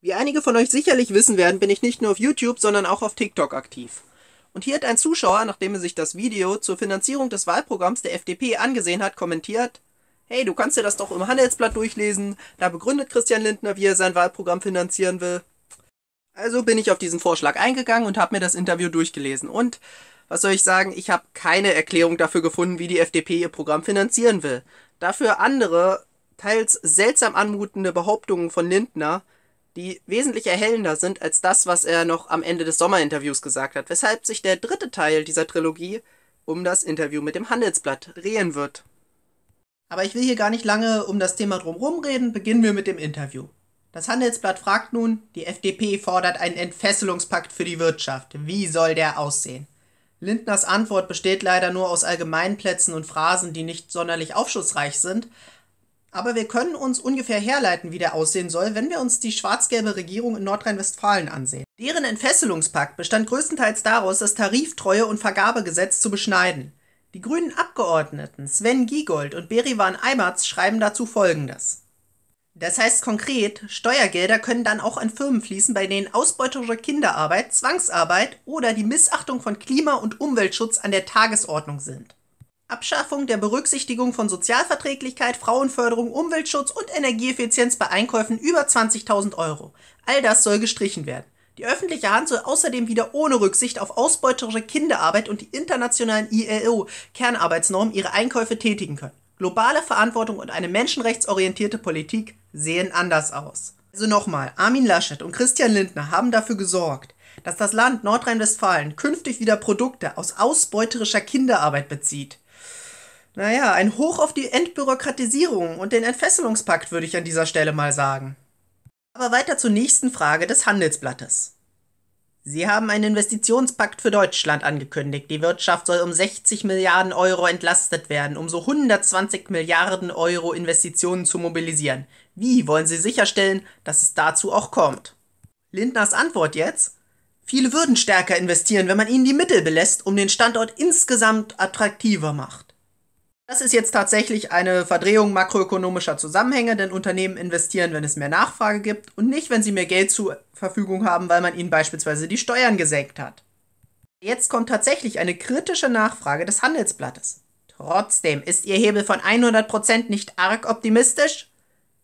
Wie einige von euch sicherlich wissen werden, bin ich nicht nur auf YouTube, sondern auch auf TikTok aktiv. Und hier hat ein Zuschauer, nachdem er sich das Video zur Finanzierung des Wahlprogramms der FDP angesehen hat, kommentiert, Hey, du kannst dir das doch im Handelsblatt durchlesen, da begründet Christian Lindner, wie er sein Wahlprogramm finanzieren will. Also bin ich auf diesen Vorschlag eingegangen und habe mir das Interview durchgelesen. Und was soll ich sagen, ich habe keine Erklärung dafür gefunden, wie die FDP ihr Programm finanzieren will. Dafür andere, teils seltsam anmutende Behauptungen von Lindner, die wesentlich erhellender sind als das, was er noch am Ende des Sommerinterviews gesagt hat, weshalb sich der dritte Teil dieser Trilogie um das Interview mit dem Handelsblatt drehen wird. Aber ich will hier gar nicht lange um das Thema drumherum reden, beginnen wir mit dem Interview. Das Handelsblatt fragt nun, die FDP fordert einen Entfesselungspakt für die Wirtschaft. Wie soll der aussehen? Lindners Antwort besteht leider nur aus Allgemeinplätzen und Phrasen, die nicht sonderlich aufschlussreich sind, aber wir können uns ungefähr herleiten, wie der aussehen soll, wenn wir uns die schwarz-gelbe Regierung in Nordrhein-Westfalen ansehen. Deren Entfesselungspakt bestand größtenteils daraus, das Tariftreue- und Vergabegesetz zu beschneiden. Die grünen Abgeordneten Sven Giegold und Berivan Eimertz schreiben dazu folgendes. Das heißt konkret, Steuergelder können dann auch an Firmen fließen, bei denen ausbeuterische Kinderarbeit, Zwangsarbeit oder die Missachtung von Klima- und Umweltschutz an der Tagesordnung sind. Abschaffung der Berücksichtigung von Sozialverträglichkeit, Frauenförderung, Umweltschutz und Energieeffizienz bei Einkäufen über 20.000 Euro. All das soll gestrichen werden. Die öffentliche Hand soll außerdem wieder ohne Rücksicht auf ausbeuterische Kinderarbeit und die internationalen ILO-Kernarbeitsnormen ihre Einkäufe tätigen können. Globale Verantwortung und eine menschenrechtsorientierte Politik sehen anders aus. Also nochmal, Armin Laschet und Christian Lindner haben dafür gesorgt, dass das Land Nordrhein-Westfalen künftig wieder Produkte aus ausbeuterischer Kinderarbeit bezieht. Naja, ein Hoch auf die Entbürokratisierung und den Entfesselungspakt würde ich an dieser Stelle mal sagen. Aber weiter zur nächsten Frage des Handelsblattes. Sie haben einen Investitionspakt für Deutschland angekündigt. Die Wirtschaft soll um 60 Milliarden Euro entlastet werden, um so 120 Milliarden Euro Investitionen zu mobilisieren. Wie wollen Sie sicherstellen, dass es dazu auch kommt? Lindners Antwort jetzt? Viele würden stärker investieren, wenn man ihnen die Mittel belässt, um den Standort insgesamt attraktiver macht. Das ist jetzt tatsächlich eine Verdrehung makroökonomischer Zusammenhänge, denn Unternehmen investieren, wenn es mehr Nachfrage gibt und nicht, wenn sie mehr Geld zur Verfügung haben, weil man ihnen beispielsweise die Steuern gesenkt hat. Jetzt kommt tatsächlich eine kritische Nachfrage des Handelsblattes. Trotzdem ist ihr Hebel von 100% nicht arg optimistisch?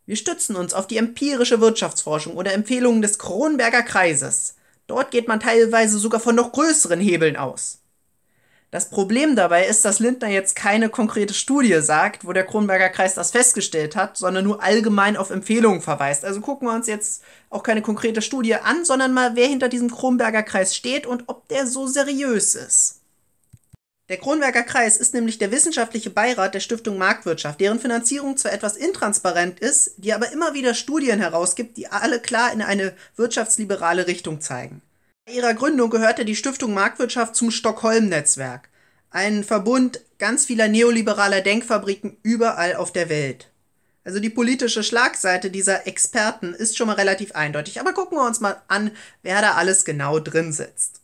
Wir stützen uns auf die empirische Wirtschaftsforschung oder Empfehlungen des Kronberger Kreises. Dort geht man teilweise sogar von noch größeren Hebeln aus. Das Problem dabei ist, dass Lindner jetzt keine konkrete Studie sagt, wo der Kronberger Kreis das festgestellt hat, sondern nur allgemein auf Empfehlungen verweist. Also gucken wir uns jetzt auch keine konkrete Studie an, sondern mal, wer hinter diesem Kronberger Kreis steht und ob der so seriös ist. Der Kronberger Kreis ist nämlich der wissenschaftliche Beirat der Stiftung Marktwirtschaft, deren Finanzierung zwar etwas intransparent ist, die aber immer wieder Studien herausgibt, die alle klar in eine wirtschaftsliberale Richtung zeigen ihrer Gründung gehörte die Stiftung Marktwirtschaft zum Stockholm-Netzwerk, ein Verbund ganz vieler neoliberaler Denkfabriken überall auf der Welt. Also die politische Schlagseite dieser Experten ist schon mal relativ eindeutig, aber gucken wir uns mal an, wer da alles genau drin sitzt.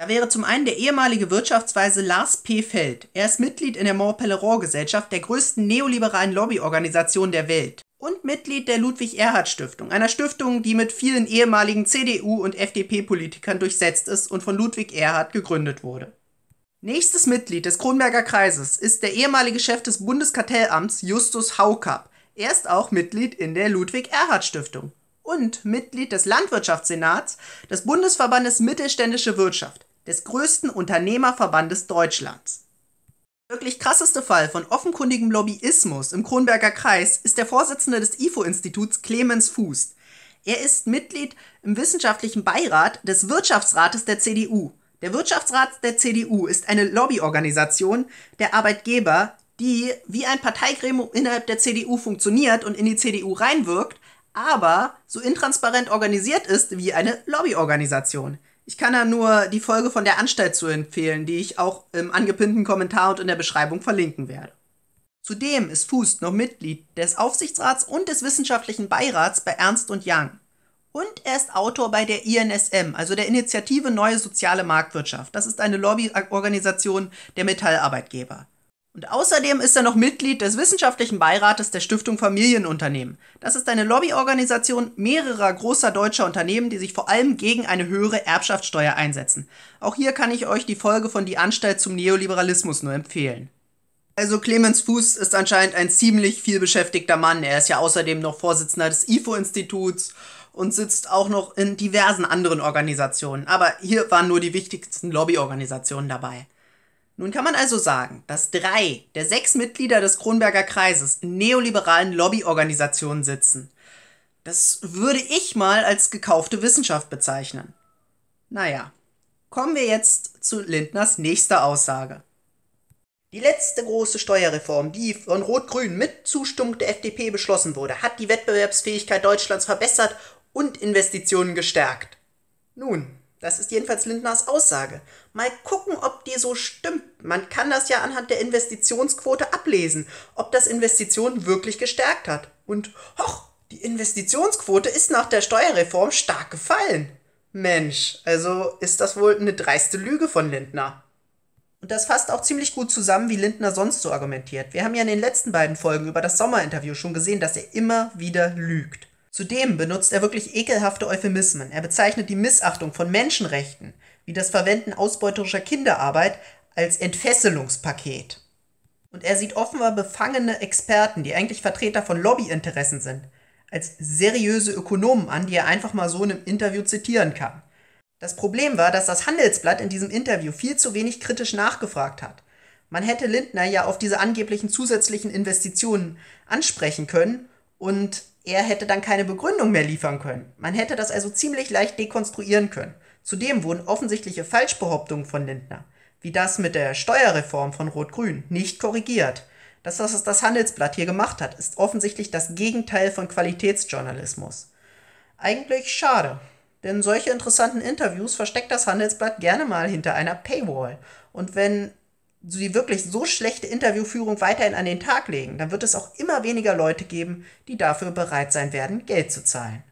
Da wäre zum einen der ehemalige Wirtschaftsweise Lars P. Feld. Er ist Mitglied in der mont pelerin gesellschaft der größten neoliberalen Lobbyorganisation der Welt und Mitglied der Ludwig Erhard Stiftung, einer Stiftung, die mit vielen ehemaligen CDU- und FDP-Politikern durchsetzt ist und von Ludwig Erhard gegründet wurde. Nächstes Mitglied des Kronberger Kreises ist der ehemalige Chef des Bundeskartellamts Justus Haukapp. Er ist auch Mitglied in der Ludwig Erhard Stiftung und Mitglied des Landwirtschaftssenats des Bundesverbandes Mittelständische Wirtschaft, des größten Unternehmerverbandes Deutschlands wirklich krasseste Fall von offenkundigem Lobbyismus im Kronberger Kreis ist der Vorsitzende des IFO-Instituts Clemens Fuß. Er ist Mitglied im wissenschaftlichen Beirat des Wirtschaftsrates der CDU. Der Wirtschaftsrat der CDU ist eine Lobbyorganisation der Arbeitgeber, die wie ein Parteigremium innerhalb der CDU funktioniert und in die CDU reinwirkt, aber so intransparent organisiert ist wie eine Lobbyorganisation. Ich kann da nur die Folge von der Anstalt zu empfehlen, die ich auch im angepinnten Kommentar und in der Beschreibung verlinken werde. Zudem ist Fuß noch Mitglied des Aufsichtsrats und des wissenschaftlichen Beirats bei Ernst und Young. Und er ist Autor bei der INSM, also der Initiative Neue Soziale Marktwirtschaft. Das ist eine Lobbyorganisation der Metallarbeitgeber. Und außerdem ist er noch Mitglied des wissenschaftlichen Beirates der Stiftung Familienunternehmen. Das ist eine Lobbyorganisation mehrerer großer deutscher Unternehmen, die sich vor allem gegen eine höhere Erbschaftssteuer einsetzen. Auch hier kann ich euch die Folge von Die Anstalt zum Neoliberalismus nur empfehlen. Also Clemens Fuß ist anscheinend ein ziemlich vielbeschäftigter Mann. Er ist ja außerdem noch Vorsitzender des IFO-Instituts und sitzt auch noch in diversen anderen Organisationen. Aber hier waren nur die wichtigsten Lobbyorganisationen dabei. Nun kann man also sagen, dass drei der sechs Mitglieder des Kronberger Kreises in neoliberalen Lobbyorganisationen sitzen. Das würde ich mal als gekaufte Wissenschaft bezeichnen. Naja, kommen wir jetzt zu Lindners nächster Aussage. Die letzte große Steuerreform, die von Rot-Grün mit Zustimmung der FDP beschlossen wurde, hat die Wettbewerbsfähigkeit Deutschlands verbessert und Investitionen gestärkt. Nun, das ist jedenfalls Lindners Aussage. Mal gucken, ob die so stimmt. Man kann das ja anhand der Investitionsquote ablesen, ob das Investitionen wirklich gestärkt hat. Und hoch, die Investitionsquote ist nach der Steuerreform stark gefallen. Mensch, also ist das wohl eine dreiste Lüge von Lindner. Und das fasst auch ziemlich gut zusammen, wie Lindner sonst so argumentiert. Wir haben ja in den letzten beiden Folgen über das Sommerinterview schon gesehen, dass er immer wieder lügt. Zudem benutzt er wirklich ekelhafte Euphemismen. Er bezeichnet die Missachtung von Menschenrechten, wie das Verwenden ausbeuterischer Kinderarbeit, als Entfesselungspaket. Und er sieht offenbar befangene Experten, die eigentlich Vertreter von Lobbyinteressen sind, als seriöse Ökonomen an, die er einfach mal so in einem Interview zitieren kann. Das Problem war, dass das Handelsblatt in diesem Interview viel zu wenig kritisch nachgefragt hat. Man hätte Lindner ja auf diese angeblichen zusätzlichen Investitionen ansprechen können und er hätte dann keine Begründung mehr liefern können. Man hätte das also ziemlich leicht dekonstruieren können. Zudem wurden offensichtliche Falschbehauptungen von Lindner, wie das mit der Steuerreform von Rot-Grün, nicht korrigiert. Das, was das Handelsblatt hier gemacht hat, ist offensichtlich das Gegenteil von Qualitätsjournalismus. Eigentlich schade, denn solche interessanten Interviews versteckt das Handelsblatt gerne mal hinter einer Paywall. Und wenn die wirklich so schlechte Interviewführung weiterhin an den Tag legen, dann wird es auch immer weniger Leute geben, die dafür bereit sein werden, Geld zu zahlen.